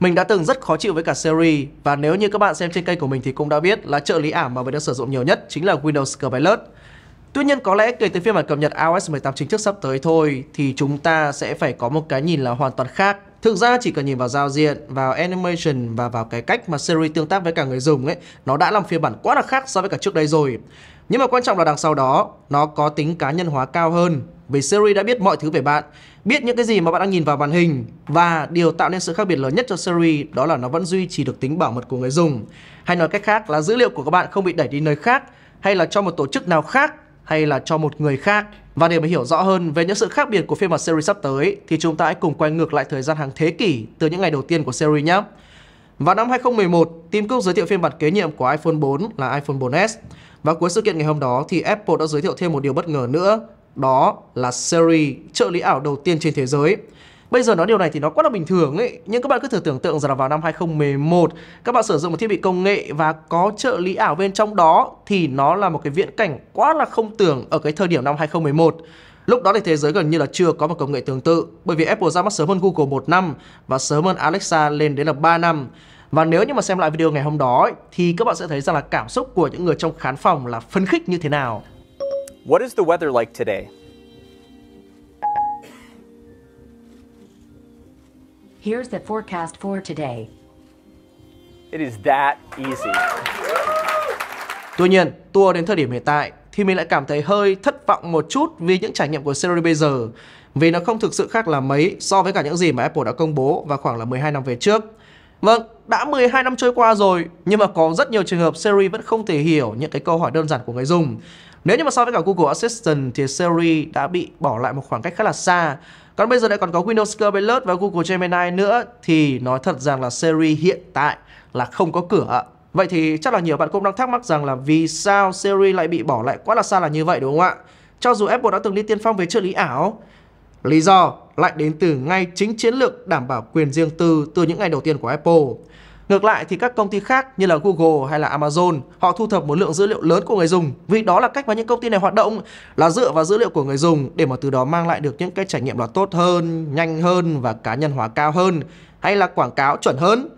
Mình đã từng rất khó chịu với cả series và nếu như các bạn xem trên kênh của mình thì cũng đã biết là trợ lý ảo mà mình đang sử dụng nhiều nhất chính là Windows Copilot. Tuy nhiên có lẽ kể từ phiên bản cập nhật iOS 18 chính thức sắp tới thôi thì chúng ta sẽ phải có một cái nhìn là hoàn toàn khác. Thực ra chỉ cần nhìn vào giao diện, vào animation và vào cái cách mà Siri tương tác với cả người dùng ấy, nó đã làm phiên bản quá là khác so với cả trước đây rồi. Nhưng mà quan trọng là đằng sau đó, nó có tính cá nhân hóa cao hơn về Siri đã biết mọi thứ về bạn, biết những cái gì mà bạn đang nhìn vào màn hình và điều tạo nên sự khác biệt lớn nhất cho Siri đó là nó vẫn duy trì được tính bảo mật của người dùng. Hay nói cách khác là dữ liệu của các bạn không bị đẩy đi nơi khác hay là cho một tổ chức nào khác hay là cho một người khác. Và để mà hiểu rõ hơn về những sự khác biệt của phiên bản Siri sắp tới thì chúng ta hãy cùng quay ngược lại thời gian hàng thế kỷ từ những ngày đầu tiên của Siri nhé. Vào năm 2011, Tim Cook giới thiệu phiên bản kế nhiệm của iPhone 4 là iPhone 4S. Và cuối sự kiện ngày hôm đó thì Apple đã giới thiệu thêm một điều bất ngờ nữa, đó là Siri, trợ lý ảo đầu tiên trên thế giới. Bây giờ nói điều này thì nó quá là bình thường ấy Nhưng các bạn cứ thử tưởng tượng rằng là vào năm 2011 Các bạn sử dụng một thiết bị công nghệ và có trợ lý ảo bên trong đó Thì nó là một cái viễn cảnh quá là không tưởng ở cái thời điểm năm 2011 Lúc đó thì thế giới gần như là chưa có một công nghệ tương tự Bởi vì Apple ra mắt sớm hơn Google 1 năm Và sớm hơn Alexa lên đến là 3 năm và nếu như mà xem lại video ngày hôm đó ấy, thì các bạn sẽ thấy rằng là cảm xúc của những người trong khán phòng là phấn khích như thế nào. What is the weather like today? Here's the forecast for today. It is that easy. Tuy nhiên, tour đến thời điểm hiện tại thì mình lại cảm thấy hơi thất vọng một chút vì những trải nghiệm của Siri bây giờ vì nó không thực sự khác là mấy so với cả những gì mà Apple đã công bố vào khoảng là 12 năm về trước. Vâng, đã 12 năm trôi qua rồi nhưng mà có rất nhiều trường hợp Siri vẫn không thể hiểu những cái câu hỏi đơn giản của người dùng. Nếu như mà so với cả Google Assistant thì Siri đã bị bỏ lại một khoảng cách khá là xa. Còn bây giờ lại còn có Windows Copilot và Google Gemini nữa thì nói thật rằng là Siri hiện tại là không có cửa. Vậy thì chắc là nhiều bạn cũng đang thắc mắc rằng là vì sao Siri lại bị bỏ lại quá là xa là như vậy đúng không ạ? Cho dù Apple đã từng đi tiên phong về trợ lý ảo. Lý do lại đến từ ngay chính chiến lược đảm bảo quyền riêng tư từ những ngày đầu tiên của Apple. Ngược lại thì các công ty khác như là Google hay là Amazon, họ thu thập một lượng dữ liệu lớn của người dùng vì đó là cách mà những công ty này hoạt động là dựa vào dữ liệu của người dùng để mà từ đó mang lại được những cái trải nghiệm là tốt hơn, nhanh hơn và cá nhân hóa cao hơn hay là quảng cáo chuẩn hơn.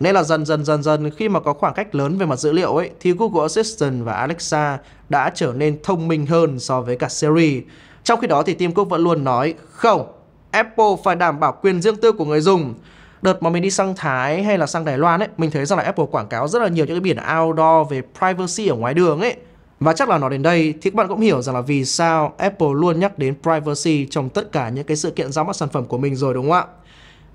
Nên là dần dần dần dần khi mà có khoảng cách lớn về mặt dữ liệu ấy thì Google Assistant và Alexa đã trở nên thông minh hơn so với cả Siri. Trong khi đó thì Tim Cook vẫn luôn nói không, Apple phải đảm bảo quyền riêng tư của người dùng đợt mà mình đi sang Thái hay là sang Đài Loan ấy, mình thấy rằng là Apple quảng cáo rất là nhiều những cái biển outdoor về privacy ở ngoài đường ấy. Và chắc là nói đến đây thì các bạn cũng hiểu rằng là vì sao Apple luôn nhắc đến privacy trong tất cả những cái sự kiện ra mắt sản phẩm của mình rồi đúng không ạ?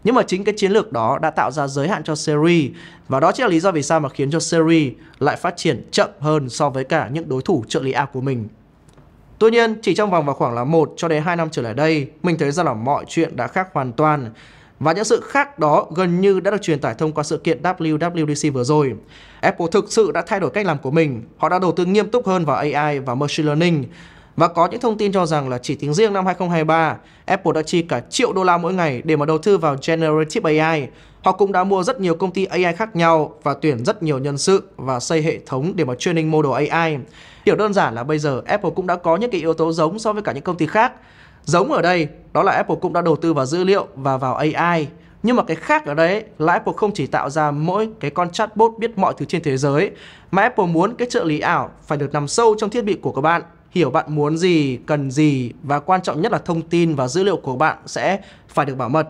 Nhưng mà chính cái chiến lược đó đã tạo ra giới hạn cho Siri và đó chính là lý do vì sao mà khiến cho Siri lại phát triển chậm hơn so với cả những đối thủ trợ lý ảo của mình. Tuy nhiên, chỉ trong vòng vào khoảng là 1 cho đến 2 năm trở lại đây, mình thấy rằng là mọi chuyện đã khác hoàn toàn. Và những sự khác đó gần như đã được truyền tải thông qua sự kiện WWDC vừa rồi. Apple thực sự đã thay đổi cách làm của mình. Họ đã đầu tư nghiêm túc hơn vào AI và Machine Learning. Và có những thông tin cho rằng là chỉ tính riêng năm 2023, Apple đã chi cả triệu đô la mỗi ngày để mà đầu tư vào Generative AI. Họ cũng đã mua rất nhiều công ty AI khác nhau và tuyển rất nhiều nhân sự và xây hệ thống để mà training model AI. Điều đơn giản là bây giờ Apple cũng đã có những cái yếu tố giống so với cả những công ty khác. Giống ở đây, đó là Apple cũng đã đầu tư vào dữ liệu và vào AI. Nhưng mà cái khác ở đấy là Apple không chỉ tạo ra mỗi cái con chatbot biết mọi thứ trên thế giới mà Apple muốn cái trợ lý ảo phải được nằm sâu trong thiết bị của các bạn hiểu bạn muốn gì, cần gì và quan trọng nhất là thông tin và dữ liệu của bạn sẽ phải được bảo mật.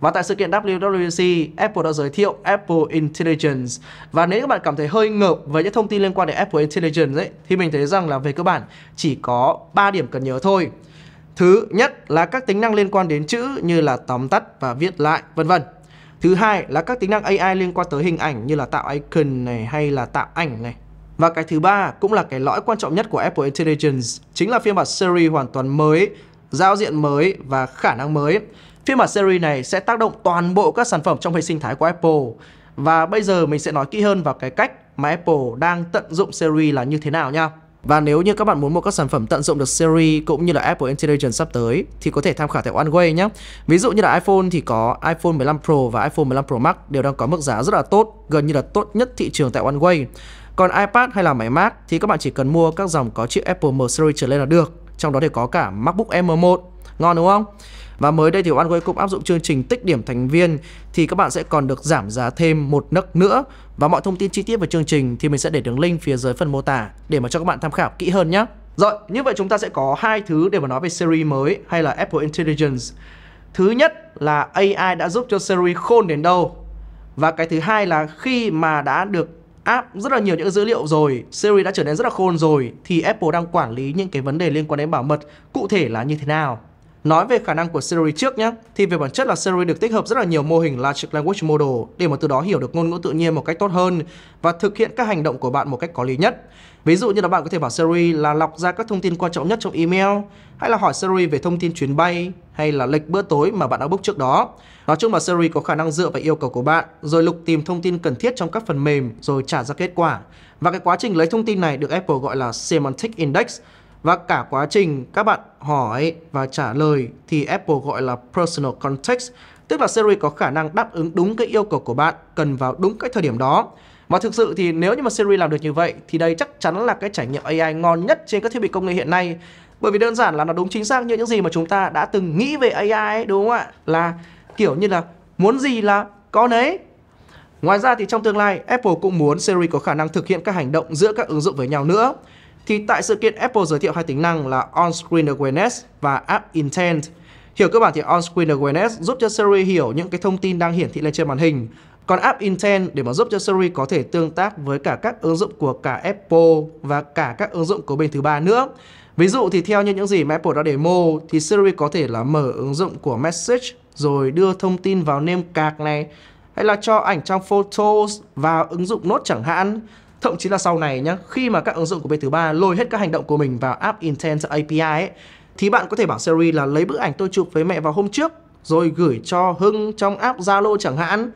Và tại sự kiện WWDC, Apple đã giới thiệu Apple Intelligence. Và nếu các bạn cảm thấy hơi ngợp với những thông tin liên quan đến Apple Intelligence ấy, thì mình thấy rằng là về cơ bản chỉ có 3 điểm cần nhớ thôi. Thứ nhất là các tính năng liên quan đến chữ như là tóm tắt và viết lại, vân vân. Thứ hai là các tính năng AI liên quan tới hình ảnh như là tạo icon này hay là tạo ảnh này, và cái thứ ba cũng là cái lõi quan trọng nhất của Apple Intelligence chính là phiên bản Siri hoàn toàn mới, giao diện mới và khả năng mới. Phiên bản Siri này sẽ tác động toàn bộ các sản phẩm trong hệ sinh thái của Apple. Và bây giờ mình sẽ nói kỹ hơn vào cái cách mà Apple đang tận dụng Siri là như thế nào nha. Và nếu như các bạn muốn mua các sản phẩm tận dụng được Siri cũng như là Apple Intelligence sắp tới thì có thể tham khảo tại OneWay nhé. Ví dụ như là iPhone thì có iPhone 15 Pro và iPhone 15 Pro Max đều đang có mức giá rất là tốt, gần như là tốt nhất thị trường tại OneWay. Còn iPad hay là máy Mac thì các bạn chỉ cần mua các dòng có chip Apple M Series trở lên là được. Trong đó thì có cả MacBook M1. Ngon đúng không? Và mới đây thì OneWay cũng áp dụng chương trình tích điểm thành viên thì các bạn sẽ còn được giảm giá thêm một nấc nữa. Và mọi thông tin chi tiết về chương trình thì mình sẽ để đường link phía dưới phần mô tả để mà cho các bạn tham khảo kỹ hơn nhé. Rồi, như vậy chúng ta sẽ có hai thứ để mà nói về Series mới hay là Apple Intelligence. Thứ nhất là AI đã giúp cho Series khôn đến đâu. Và cái thứ hai là khi mà đã được app rất là nhiều những dữ liệu rồi, Siri đã trở nên rất là khôn rồi thì Apple đang quản lý những cái vấn đề liên quan đến bảo mật cụ thể là như thế nào? Nói về khả năng của Siri trước nhé, thì về bản chất là Siri được tích hợp rất là nhiều mô hình Large Language Model để mà từ đó hiểu được ngôn ngữ tự nhiên một cách tốt hơn và thực hiện các hành động của bạn một cách có lý nhất. Ví dụ như là bạn có thể bảo Siri là lọc ra các thông tin quan trọng nhất trong email hay là hỏi Siri về thông tin chuyến bay hay là lịch bữa tối mà bạn đã book trước đó. Nói chung là Siri có khả năng dựa vào yêu cầu của bạn rồi lục tìm thông tin cần thiết trong các phần mềm rồi trả ra kết quả. Và cái quá trình lấy thông tin này được Apple gọi là Semantic Index và cả quá trình các bạn hỏi và trả lời thì Apple gọi là personal context, tức là Siri có khả năng đáp ứng đúng cái yêu cầu của bạn cần vào đúng cái thời điểm đó. Và thực sự thì nếu như mà Siri làm được như vậy thì đây chắc chắn là cái trải nghiệm AI ngon nhất trên các thiết bị công nghệ hiện nay. Bởi vì đơn giản là nó đúng chính xác như những gì mà chúng ta đã từng nghĩ về AI ấy, đúng không ạ? Là kiểu như là muốn gì là có nấy. Ngoài ra thì trong tương lai Apple cũng muốn Siri có khả năng thực hiện các hành động giữa các ứng dụng với nhau nữa thì tại sự kiện Apple giới thiệu hai tính năng là On-Screen Awareness và App Intent. Hiểu cơ bản thì On-Screen Awareness giúp cho Siri hiểu những cái thông tin đang hiển thị lên trên màn hình. Còn App Intent để mà giúp cho Siri có thể tương tác với cả các ứng dụng của cả Apple và cả các ứng dụng của bên thứ ba nữa. Ví dụ thì theo như những gì mà Apple đã demo thì Siri có thể là mở ứng dụng của Message rồi đưa thông tin vào name card này hay là cho ảnh trong Photos vào ứng dụng Note chẳng hạn. Thậm chí là sau này nhá, khi mà các ứng dụng của bên thứ ba lôi hết các hành động của mình vào App Intent API ấy, thì bạn có thể bảo Siri là lấy bức ảnh tôi chụp với mẹ vào hôm trước rồi gửi cho Hưng trong app Zalo chẳng hạn.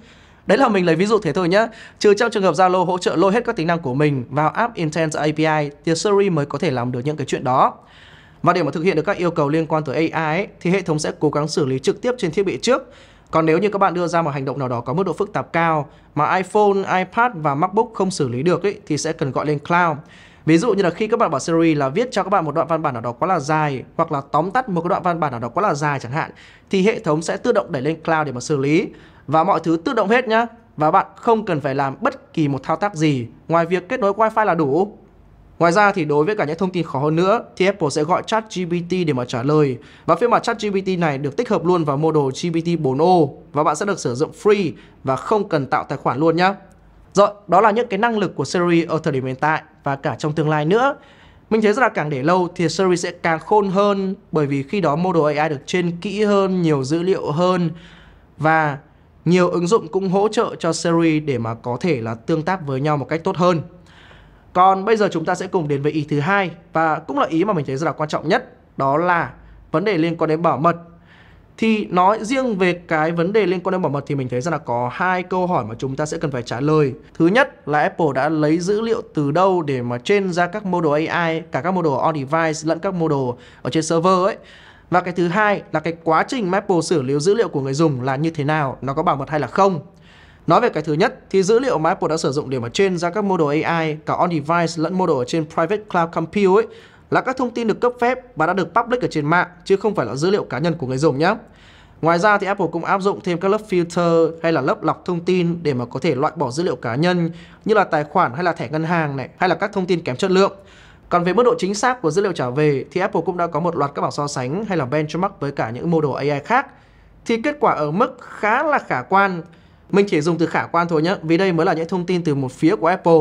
Đấy là mình lấy ví dụ thế thôi nhé. Trừ trong trường hợp Zalo hỗ trợ lôi hết các tính năng của mình vào app Intent API thì Siri mới có thể làm được những cái chuyện đó. Và để mà thực hiện được các yêu cầu liên quan tới AI ấy, thì hệ thống sẽ cố gắng xử lý trực tiếp trên thiết bị trước còn nếu như các bạn đưa ra một hành động nào đó có mức độ phức tạp cao mà iPhone, iPad và MacBook không xử lý được ấy, thì sẽ cần gọi lên cloud. Ví dụ như là khi các bạn bảo Siri là viết cho các bạn một đoạn văn bản nào đó quá là dài hoặc là tóm tắt một đoạn văn bản nào đó quá là dài chẳng hạn thì hệ thống sẽ tự động đẩy lên cloud để mà xử lý và mọi thứ tự động hết nhá và bạn không cần phải làm bất kỳ một thao tác gì ngoài việc kết nối wifi là đủ Ngoài ra thì đối với cả những thông tin khó hơn nữa thì Apple sẽ gọi chat GPT để mà trả lời. Và phiên bản chat GPT này được tích hợp luôn vào mô đồ GPT 4O và bạn sẽ được sử dụng free và không cần tạo tài khoản luôn nhé. Rồi, đó là những cái năng lực của Siri ở thời điểm hiện tại và cả trong tương lai nữa. Mình thấy rất là càng để lâu thì Siri sẽ càng khôn hơn bởi vì khi đó mô đồ AI được trên kỹ hơn, nhiều dữ liệu hơn và nhiều ứng dụng cũng hỗ trợ cho Siri để mà có thể là tương tác với nhau một cách tốt hơn. Còn bây giờ chúng ta sẽ cùng đến với ý thứ hai và cũng là ý mà mình thấy rất là quan trọng nhất, đó là vấn đề liên quan đến bảo mật. Thì nói riêng về cái vấn đề liên quan đến bảo mật thì mình thấy rằng là có hai câu hỏi mà chúng ta sẽ cần phải trả lời. Thứ nhất là Apple đã lấy dữ liệu từ đâu để mà trên ra các model AI, cả các model on device lẫn các model ở trên server ấy. Và cái thứ hai là cái quá trình mà Apple xử lý dữ liệu của người dùng là như thế nào, nó có bảo mật hay là không. Nói về cái thứ nhất thì dữ liệu mà Apple đã sử dụng để mà trên ra các model AI cả on-device lẫn model ở trên private cloud compute ấy là các thông tin được cấp phép và đã được public ở trên mạng chứ không phải là dữ liệu cá nhân của người dùng nhé. Ngoài ra thì Apple cũng áp dụng thêm các lớp filter hay là lớp lọc thông tin để mà có thể loại bỏ dữ liệu cá nhân như là tài khoản hay là thẻ ngân hàng này hay là các thông tin kém chất lượng. Còn về mức độ chính xác của dữ liệu trả về thì Apple cũng đã có một loạt các bảng so sánh hay là benchmark với cả những model AI khác thì kết quả ở mức khá là khả quan mình chỉ dùng từ khả quan thôi nhé, vì đây mới là những thông tin từ một phía của Apple.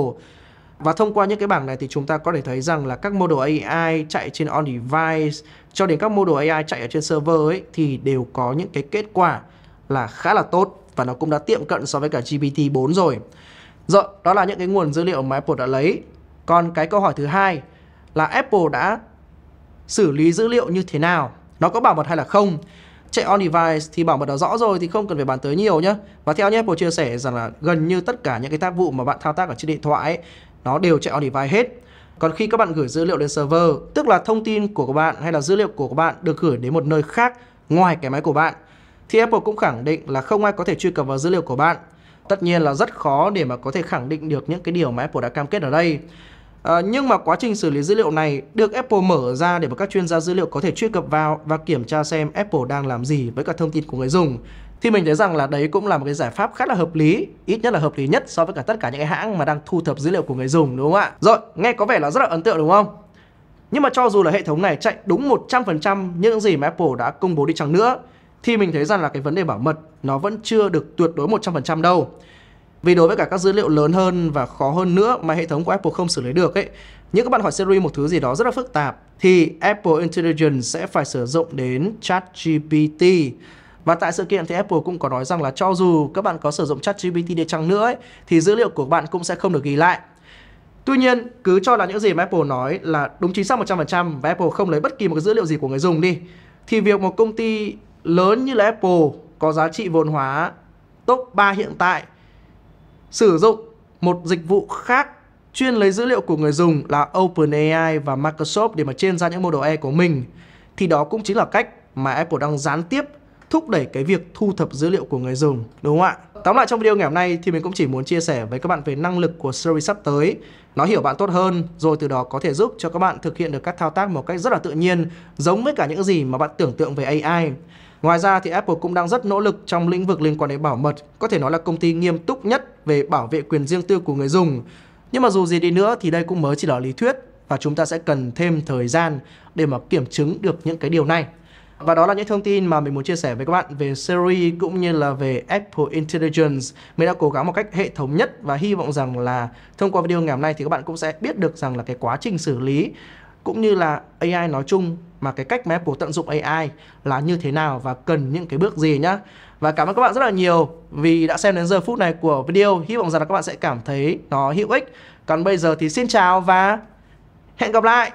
Và thông qua những cái bảng này thì chúng ta có thể thấy rằng là các model AI chạy trên on-device cho đến các model AI chạy ở trên server ấy thì đều có những cái kết quả là khá là tốt và nó cũng đã tiệm cận so với cả GPT-4 rồi. Rồi, dạ, đó là những cái nguồn dữ liệu mà Apple đã lấy. Còn cái câu hỏi thứ hai là Apple đã xử lý dữ liệu như thế nào? Nó có bảo mật hay là không? chạy on device thì bảo mật đã rõ rồi thì không cần phải bàn tới nhiều nhé. Và theo như Apple chia sẻ rằng là gần như tất cả những cái tác vụ mà bạn thao tác ở trên điện thoại ấy, nó đều chạy on device hết. Còn khi các bạn gửi dữ liệu đến server, tức là thông tin của các bạn hay là dữ liệu của các bạn được gửi đến một nơi khác ngoài cái máy của bạn, thì Apple cũng khẳng định là không ai có thể truy cập vào dữ liệu của bạn. Tất nhiên là rất khó để mà có thể khẳng định được những cái điều mà Apple đã cam kết ở đây. Ờ, nhưng mà quá trình xử lý dữ liệu này được Apple mở ra để mà các chuyên gia dữ liệu có thể truy cập vào và kiểm tra xem Apple đang làm gì với cả thông tin của người dùng. Thì mình thấy rằng là đấy cũng là một cái giải pháp khá là hợp lý, ít nhất là hợp lý nhất so với cả tất cả những cái hãng mà đang thu thập dữ liệu của người dùng đúng không ạ? Rồi, nghe có vẻ là rất là ấn tượng đúng không? Nhưng mà cho dù là hệ thống này chạy đúng 100% những gì mà Apple đã công bố đi chăng nữa thì mình thấy rằng là cái vấn đề bảo mật nó vẫn chưa được tuyệt đối 100% đâu. Vì đối với cả các dữ liệu lớn hơn và khó hơn nữa mà hệ thống của Apple không xử lý được ấy, những các bạn hỏi Siri một thứ gì đó rất là phức tạp thì Apple Intelligence sẽ phải sử dụng đến ChatGPT. Và tại sự kiện thì Apple cũng có nói rằng là cho dù các bạn có sử dụng ChatGPT đi chăng nữa ấy, thì dữ liệu của bạn cũng sẽ không được ghi lại. Tuy nhiên, cứ cho là những gì mà Apple nói là đúng chính xác 100% và Apple không lấy bất kỳ một cái dữ liệu gì của người dùng đi thì việc một công ty lớn như là Apple có giá trị vốn hóa top 3 hiện tại sử dụng một dịch vụ khác chuyên lấy dữ liệu của người dùng là OpenAI và Microsoft để mà trên ra những model E của mình thì đó cũng chính là cách mà Apple đang gián tiếp thúc đẩy cái việc thu thập dữ liệu của người dùng đúng không ạ? Tóm lại trong video ngày hôm nay thì mình cũng chỉ muốn chia sẻ với các bạn về năng lực của Siri sắp tới, nó hiểu bạn tốt hơn, rồi từ đó có thể giúp cho các bạn thực hiện được các thao tác một cách rất là tự nhiên, giống với cả những gì mà bạn tưởng tượng về AI. Ngoài ra thì Apple cũng đang rất nỗ lực trong lĩnh vực liên quan đến bảo mật, có thể nói là công ty nghiêm túc nhất về bảo vệ quyền riêng tư của người dùng. Nhưng mà dù gì đi nữa thì đây cũng mới chỉ là lý thuyết và chúng ta sẽ cần thêm thời gian để mà kiểm chứng được những cái điều này. Và đó là những thông tin mà mình muốn chia sẻ với các bạn về Siri cũng như là về Apple Intelligence. Mình đã cố gắng một cách hệ thống nhất và hy vọng rằng là thông qua video ngày hôm nay thì các bạn cũng sẽ biết được rằng là cái quá trình xử lý cũng như là AI nói chung mà cái cách mà Apple tận dụng AI là như thế nào và cần những cái bước gì nhá. Và cảm ơn các bạn rất là nhiều vì đã xem đến giờ phút này của video. Hy vọng rằng là các bạn sẽ cảm thấy nó hữu ích. Còn bây giờ thì xin chào và hẹn gặp lại.